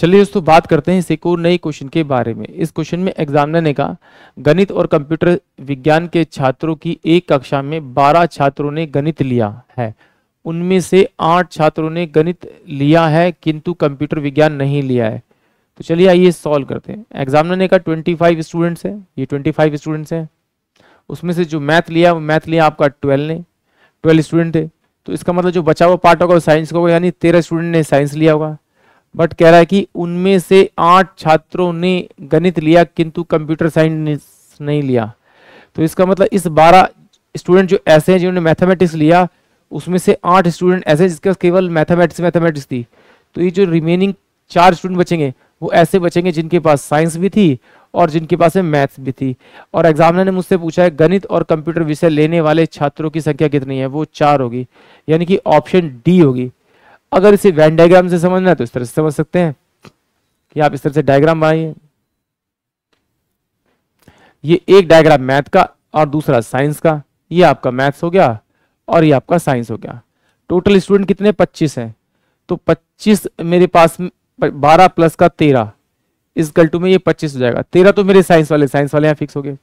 चलिए दोस्तों बात करते हैं इस एक और नए क्वेश्चन के बारे में इस क्वेश्चन में एग्जामिनर ने कहा गणित और कंप्यूटर विज्ञान के छात्रों की एक कक्षा में बारह छात्रों ने गणित लिया है उनमें से आठ छात्रों ने गणित लिया है किंतु कंप्यूटर विज्ञान नहीं लिया है तो चलिए आइए सॉल्व करते हैं एग्जामिनर ने कहा ट्वेंटी फाइव स्टूडेंट्स है ये ट्वेंटी फाइव स्टूडेंट्स हैं उसमें से जो मैथ लिया वो मैथ लिया आपका ट्वेल्व ने ट्वेल्व स्टूडेंट थे तो इसका मतलब जो बचा हुआ पार्ट होगा वो साइंस का होगा यानी तेरह स्टूडेंट ने साइंस लिया होगा बट कह रहा है कि उनमें से आठ छात्रों ने गणित लिया किंतु कंप्यूटर साइंस नहीं लिया तो इसका मतलब इस बारह स्टूडेंट जो ऐसे हैं जिन्होंने मैथमेटिक्स लिया उसमें से आठ स्टूडेंट ऐसे पास केवल मैथमेटिक्स मैथमेटिक्स थी तो ये जो रिमेनिंग चार स्टूडेंट बचेंगे वो ऐसे बचेंगे जिनके पास साइंस भी थी और जिनके पास है मैथ्स भी थी और एग्जामिनर ने मुझसे पूछा है गणित और कंप्यूटर विषय लेने वाले छात्रों की संख्या कितनी है वो चार होगी यानी कि ऑप्शन डी होगी अगर इसे वैन डायग्राम से समझना है तो इस तरह से समझ सकते हैं कि आप इस तरह से डायग्राम बनाइए ये एक डायग्राम मैथ का और दूसरा साइंस का ये आपका मैथ्स हो गया और ये आपका साइंस हो गया टोटल स्टूडेंट कितने 25 हैं तो 25 मेरे पास 12 प्लस का तेरह इस गल्टू में ये 25 हो जाएगा तेरह तो मेरे साइंस वाले साइंस वाले यहाँ फिक्स हो गए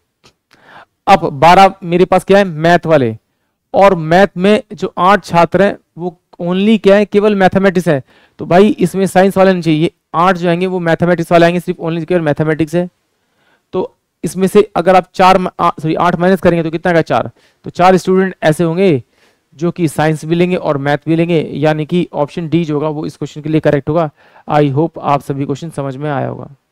अब 12 मेरे पास क्या है मैथ वाले और मैथ में जो आठ छात्र हैं वो ओनली क्या है केवल मैथमेटिक्स है तो भाई इसमें साइंस वाले नहीं चाहिए आठ जो आएंगे वो मैथमेटिक्स वाले आएंगे सिर्फ ओनली केवल मैथमेटिक्स है तो इसमें से अगर आप चार सॉरी आठ माइनस करेंगे तो कितना का चार तो चार स्टूडेंट ऐसे होंगे जो कि साइंस भी लेंगे और मैथ भी लेंगे यानी कि ऑप्शन डी जो होगा वो इस क्वेश्चन के लिए करेक्ट होगा आई होप आप सभी क्वेश्चन समझ में आया होगा